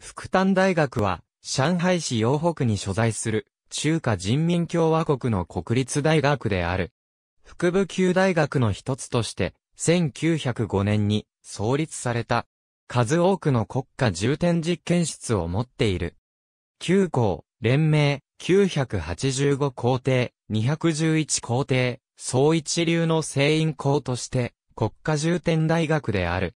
福丹大学は、上海市洋北に所在する、中華人民共和国の国立大学である。福部級大学の一つとして、1905年に創立された。数多くの国家重点実験室を持っている。旧校、連盟、985校庭、211校庭、総一流の聖院校として、国家重点大学である。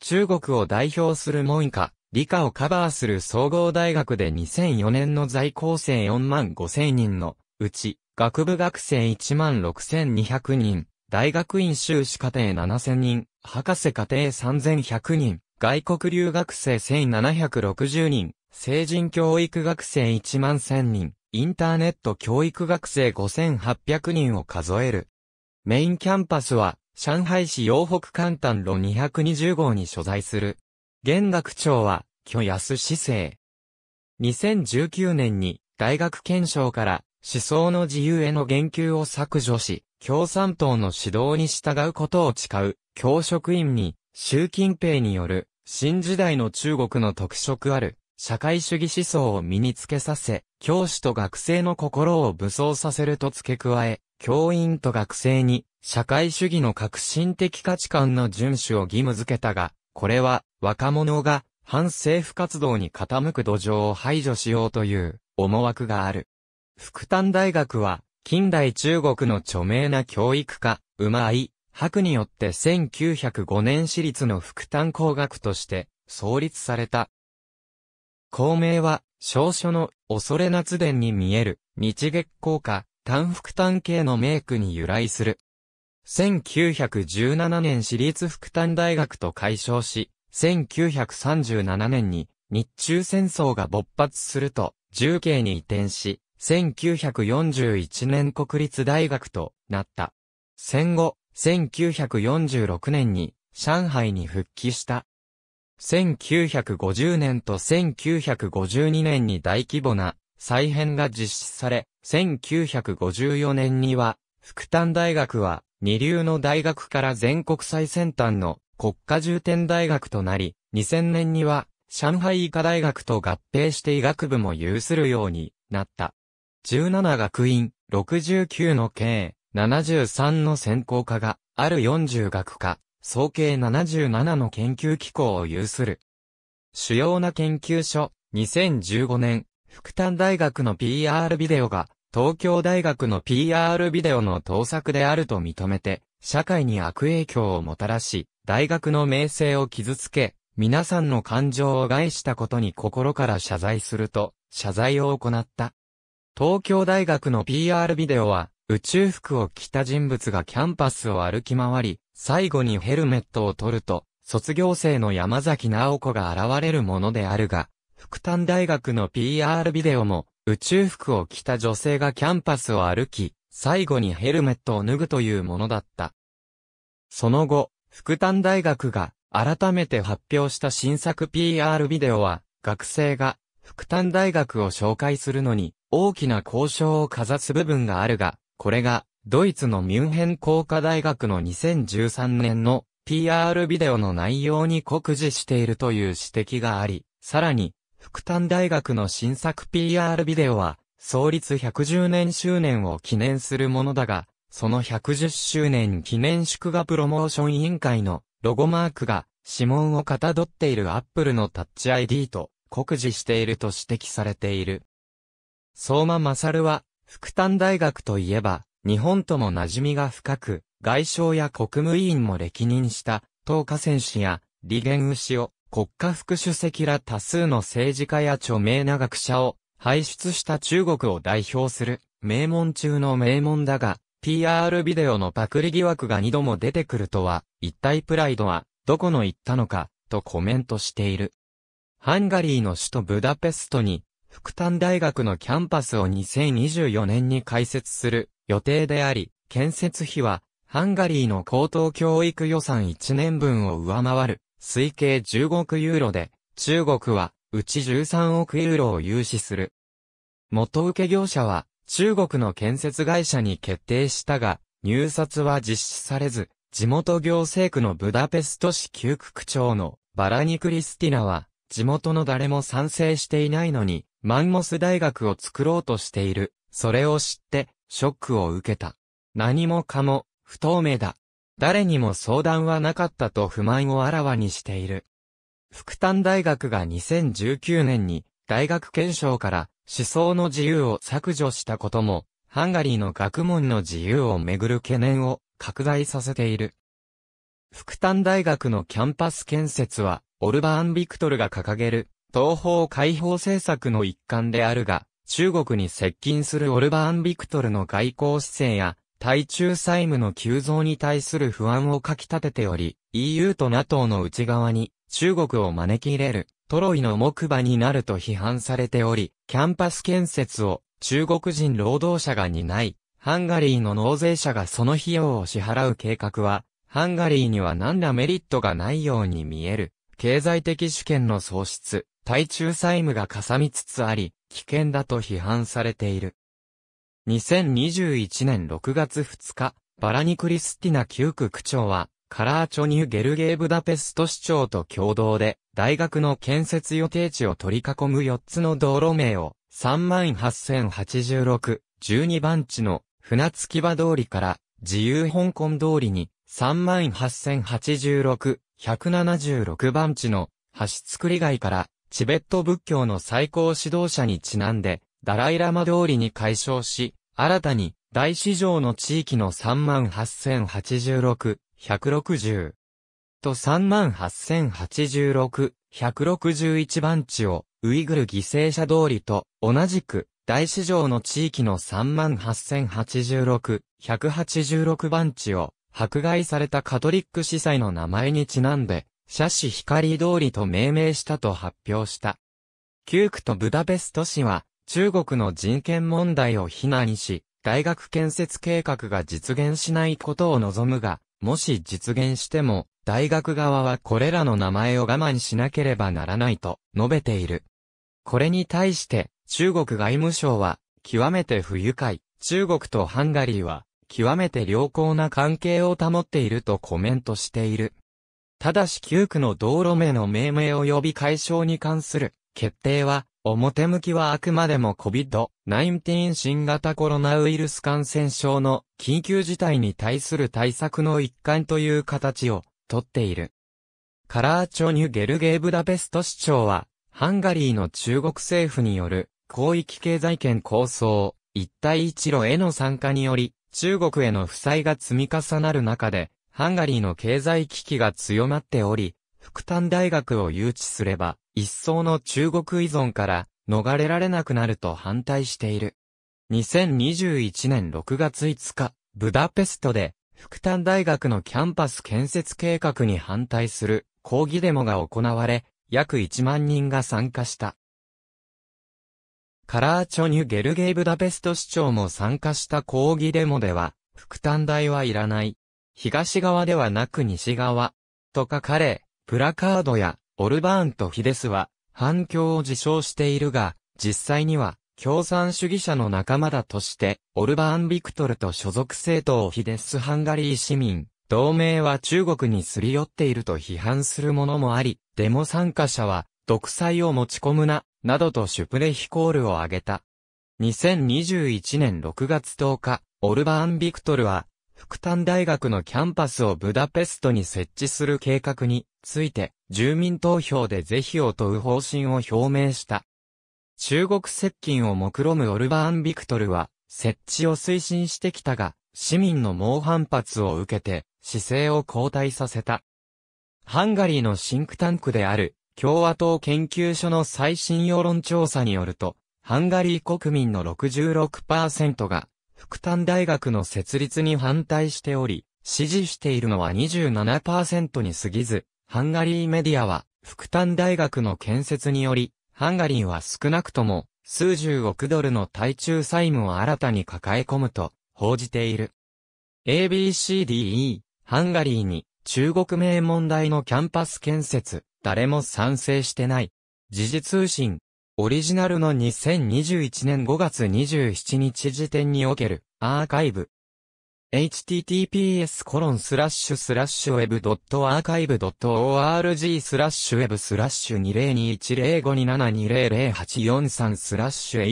中国を代表する文化、理科をカバーする総合大学で2004年の在校生4万5千人のうち、学部学生1万6200人、大学院修士課程7000人、博士課程3100人、外国留学生1760人、成人教育学生1万1000人、インターネット教育学生5800人を数える。メインキャンパスは、上海市洋北簡丹路220号に所在する。現学長は、巨安市政。2019年に、大学憲章から、思想の自由への言及を削除し、共産党の指導に従うことを誓う、教職員に、習近平による、新時代の中国の特色ある、社会主義思想を身につけさせ、教師と学生の心を武装させると付け加え、教員と学生に、社会主義の革新的価値観の遵守を義務付けたが、これは、若者が反政府活動に傾く土壌を排除しようという思惑がある。福丹大学は近代中国の著名な教育家、うまい、白によって1905年私立の福丹工学として創立された。公明は、少書の恐れ夏伝に見える日月光下、丹福丹系の名句に由来する。1917年私立福丹大学と解消し、1937年に日中戦争が勃発すると、重慶に移転し、1941年国立大学となった。戦後、1946年に上海に復帰した。1950年と1952年に大規模な再編が実施され、1954年には、福丹大学は二流の大学から全国最先端の国家重点大学となり、2000年には上海医科大学と合併して医学部も有するようになった。17学院、69の計、73の専攻科が、ある40学科、総計77の研究機構を有する。主要な研究所、2015年、福旦大学の PR ビデオが、東京大学の PR ビデオの盗作であると認めて、社会に悪影響をもたらし、大学の名声を傷つけ、皆さんの感情を害したことに心から謝罪すると、謝罪を行った。東京大学の PR ビデオは、宇宙服を着た人物がキャンパスを歩き回り、最後にヘルメットを取ると、卒業生の山崎直子が現れるものであるが、福丹大学の PR ビデオも、宇宙服を着た女性がキャンパスを歩き、最後にヘルメットを脱ぐというものだった。その後、福丹大学が改めて発表した新作 PR ビデオは、学生が福丹大学を紹介するのに大きな交渉をかざす部分があるが、これがドイツのミュンヘン工科大学の2013年の PR ビデオの内容に酷似しているという指摘があり、さらに、福丹大学の新作 PR ビデオは、創立110年周年を記念するものだが、その110周年記念祝賀プロモーション委員会のロゴマークが指紋をかたどっているアップルのタッチ ID と酷似していると指摘されている。相馬勝は、福丹大学といえば、日本とも馴染みが深く、外相や国務委員も歴任した、東華選手や、李元氏を、国家副主席ら多数の政治家や著名な学者を、輩出した中国を代表する名門中の名門だが、PR ビデオのパクリ疑惑が二度も出てくるとは、一体プライドは、どこの行ったのか、とコメントしている。ハンガリーの首都ブダペストに、福丹大学のキャンパスを2024年に開設する予定であり、建設費は、ハンガリーの高等教育予算1年分を上回る、推計15億ユーロで、中国は、うち13億ユーロを融資する。元請業者は、中国の建設会社に決定したが、入札は実施されず、地元行政区のブダペスト市旧区区長のバラニクリスティナは、地元の誰も賛成していないのに、マンモス大学を作ろうとしている。それを知って、ショックを受けた。何もかも、不透明だ。誰にも相談はなかったと不満をあらわにしている。福旦大学が2019年に大学憲章から思想の自由を削除したことも、ハンガリーの学問の自由をめぐる懸念を拡大させている。福旦大学のキャンパス建設は、オルバーン・ビクトルが掲げる、東方解放政策の一環であるが、中国に接近するオルバーン・ビクトルの外交姿勢や、対中債務の急増に対する不安をかき立てており、EU と NATO の内側に中国を招き入れる、トロイの木馬になると批判されており、キャンパス建設を中国人労働者が担い、ハンガリーの納税者がその費用を支払う計画は、ハンガリーには何らメリットがないように見える。経済的主権の喪失、対中債務がかさみつつあり、危険だと批判されている。2021年6月2日、バラニクリスティナ旧区区長は、カラーチョニュゲルゲーブダペスト市長と共同で、大学の建設予定地を取り囲む4つの道路名を、38086、12番地の船着き場通りから自由香港通りに、38086、176番地の橋作り街からチベット仏教の最高指導者にちなんで、ダライラマ通りに改称し、新たに大市場の地域の38086、160と38086、161番地をウイグル犠牲者通りと同じく大市場の地域の38086、186番地を迫害されたカトリック司祭の名前にちなんで、シャシ光通りと命名したと発表した。旧区とブダペスト市は、中国の人権問題を非難し、大学建設計画が実現しないことを望むが、もし実現しても、大学側はこれらの名前を我慢しなければならないと述べている。これに対して中国外務省は極めて不愉快、中国とハンガリーは極めて良好な関係を保っているとコメントしている。ただし9区の道路名の命名及び解消に関する決定は表向きはあくまでも COVID-19 新型コロナウイルス感染症の緊急事態に対する対策の一環という形をとっている。カラーチョニュゲルゲーブダペスト市長は、ハンガリーの中国政府による広域経済圏構想、一帯一路への参加により、中国への負債が積み重なる中で、ハンガリーの経済危機が強まっており、福旦大学を誘致すれば、一層の中国依存から逃れられなくなると反対している。2021年6月5日、ブダペストで、福旦大学のキャンパス建設計画に反対する抗議デモが行われ、約1万人が参加した。カラーチョニュ・ゲルゲイ・ブダペスト市長も参加した抗議デモでは、福旦大はいらない。東側ではなく西側。と書かれ、プラカードやオルバーンとヒデスは、反共を自称しているが、実際には、共産主義者の仲間だとして、オルバーン・ビクトルと所属政党ヒデス・ハンガリー市民、同盟は中国にすり寄っていると批判するものもあり、デモ参加者は、独裁を持ち込むな、などとシュプレヒコールを挙げた。2021年6月10日、オルバーン・ビクトルは、福丹大学のキャンパスをブダペストに設置する計画について、住民投票で是非を問う方針を表明した。中国接近を目論むオルバーン・ビクトルは、設置を推進してきたが、市民の猛反発を受けて、姿勢を後退させた。ハンガリーのシンクタンクである、共和党研究所の最新世論調査によると、ハンガリー国民の66%が、福旦大学の設立に反対しており、支持しているのは27%に過ぎず、ハンガリーメディアは、福丹大学の建設により、ハンガリーは少なくとも、数十億ドルの対中債務を新たに抱え込むと、報じている。ABCDE、ハンガリーに、中国名問題のキャンパス建設、誰も賛成してない。時事通信、オリジナルの2021年5月27日時点における、アーカイブ、https://web.archive.org スラッシュ web スラッシュ20210527200843スラッシュ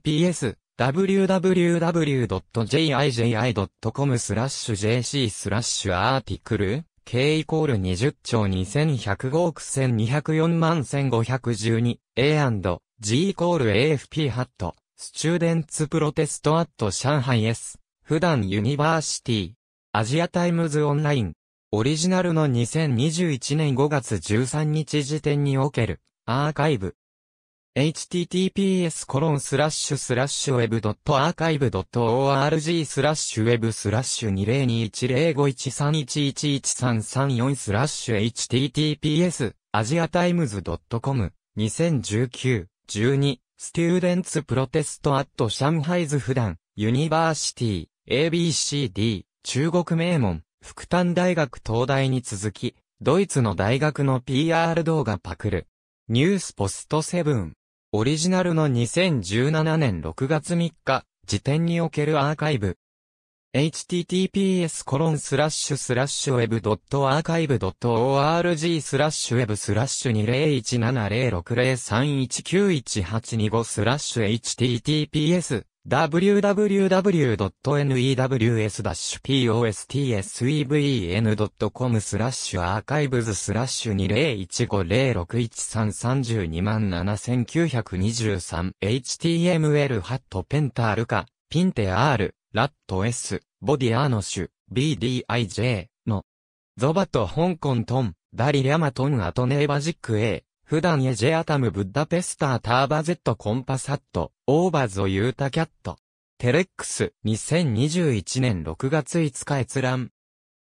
https www.jiji.com スラッシュ jc スラッシュアーティクル k イコール20兆2105億1204万1512 A&G イコール AFP ハットスチューデンツプロテストアット上海 S 普段ユニバーシティ、アジアタイムズオンライン、オリジナルの2021年5月13日時点における、アーカイブ。https コロンスラッシュスラッシュ web.archive.org スラッシュ web スラッシュ20210513111334スラッシュ https アジアタイムズ .com 2019-12 students protest at ンハイズ普段ユニバーシティ ABCD、中国名門、福丹大学東大に続き、ドイツの大学の PR 動画パクる。ニュースポストセブン。オリジナルの2017年6月3日、時点におけるアーカイブ。https コロンスラッシュスラッシュ web.archive.org スラッシュ web スラッシュ20170603191825スラッシュ https www.news-postseven.com スラッシュアーカイブズスラッシュ201506133327923 html ハットペンタールカピンテアールラット S ボディアーノシュ BDIJ のゾバと香港トンダリリャマトンアトネーバジック A 普段エジェアタムブッダペスターターバゼットコンパサット、オーバーゾユータキャット。テレックス、2021年6月5日閲覧。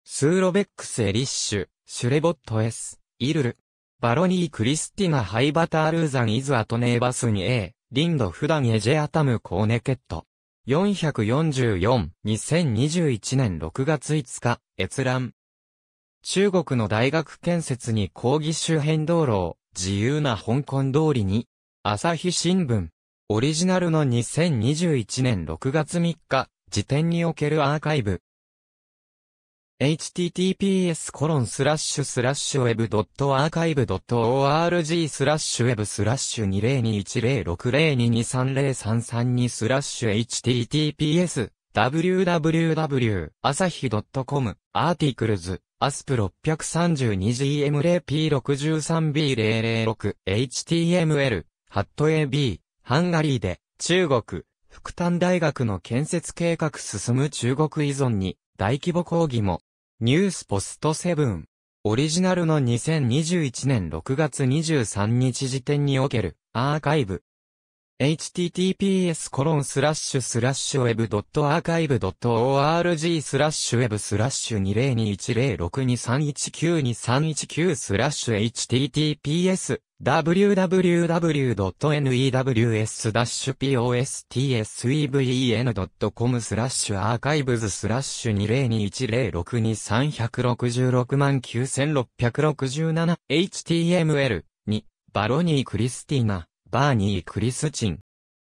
スーロベックスエリッシュ、シュレボットエス、イルル。バロニー・クリスティナ・ハイバタールーザン・イズ・アトネーバスに A、リンド・フダン・エジェアタム・コーネケット。444、2021年6月5日、閲覧。中国の大学建設に抗議周辺道路を自由な香港通りに、朝日新聞、オリジナルの2021年6月3日、時点におけるアーカイブ。https コロンスラッシュスラッシュウェブドットアーカイブドット org スラッシュウェブスラッシュ2021060223033スラッシュ https www 朝日 .com アーティクルズアスプ 632GM0P63B006、HTML、ハット AB、ハンガリーで、中国、福丹大学の建設計画進む中国依存に、大規模抗議も、ニュースポストセブン。オリジナルの2021年6月23日時点における、アーカイブ、https コロンスラッシュスラッシュ web.archive.org スラッシュ web スラッシュ202106231929スラッシュ https www.news-postseven.com スラッシュアーカイブズスラッシュ2021062366万9667 html 2バロニー・クリスティーナバーニー・クリスチン。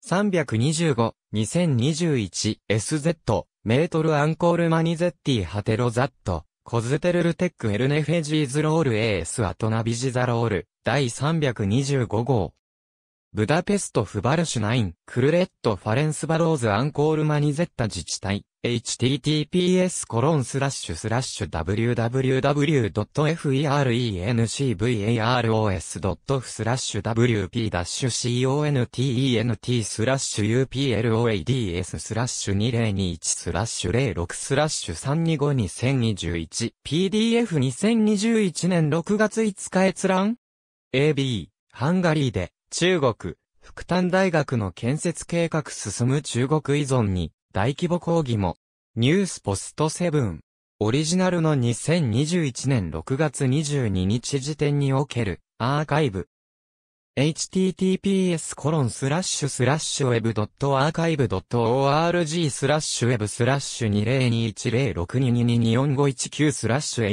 325-2021SZ、メートルアンコールマニゼッティ・ハテロザット、コズテルルテック・エルネフェジーズ・ロール・エース・アトナビジザ・ロール、第325号。ブダペストフバルシュナイン、クルレットファレンスバローズアンコールマニゼッタ自治体、https コロンスラッシュスラッシュ www.ferencvaros.f スラッシュ wp-content スラッシュ uploads スラッシュ2021スラッシュ06スラッシュ 325-2021PDF2021 年6月5日閲覧 AB ハンガリーで中国、福旦大学の建設計画進む中国依存に大規模抗議も。ニュースポストセブン。オリジナルの2021年6月22日時点におけるアーカイブ。https コロンスラッシュスラッシュ web.archive.org スラッシュ web スラッシュ2021062222451スラッシュ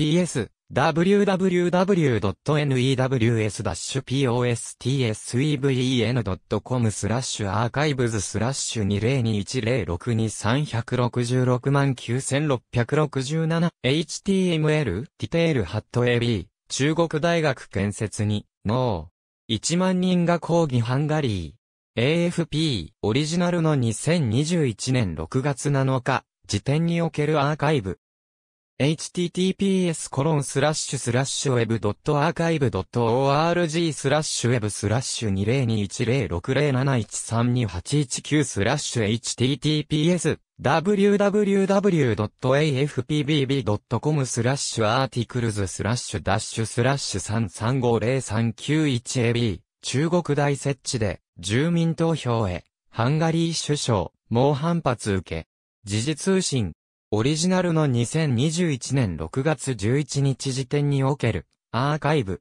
https www.news-postseven.com スラッシュアーカイブズスラッシュ2021062366万9667 html ディテールハット ab 中国大学建設にノー1万人が抗議ハンガリー AFP オリジナルの2021年6月7日時点におけるアーカイブ https コロンスラッシュスラッシュ web.archive.org スラッシュ web スラッシュ20210607132819スラッシュ https www.afpbb.com スラッシュアーティクルズスラッシュダッシュスラッシュ 335039ab 中国大設置で住民投票へハンガリー首相猛反発受け時事通信オリジナルの2021年6月11日時点における、アーカイブ。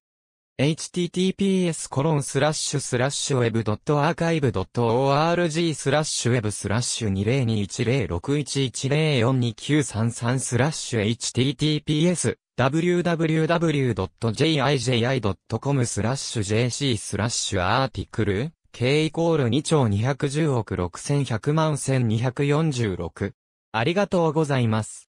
https コロンスラッシュスラッシュ web.archive.org スラッシュ web スラッシュ20210611042933スラッシュ https www.jiji.com スラッシュ jc スラッシュアーティクル k イコール2兆210億6100万1246ありがとうございます。